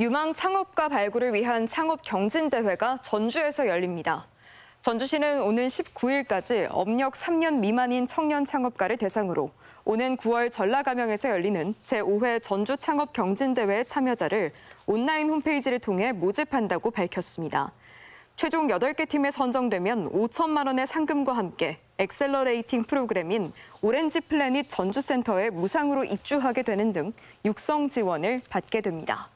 유망 창업가 발굴을 위한 창업 경진대회가 전주에서 열립니다. 전주시는 오는 19일까지 업력 3년 미만인 청년 창업가를 대상으로 오는 9월 전라가명에서 열리는 제5회 전주 창업 경진대회 참여자를 온라인 홈페이지를 통해 모집한다고 밝혔습니다. 최종 8개 팀에 선정되면 5천만 원의 상금과 함께 엑셀러레이팅 프로그램인 오렌지 플래닛 전주센터에 무상으로 입주하게 되는 등 육성 지원을 받게 됩니다.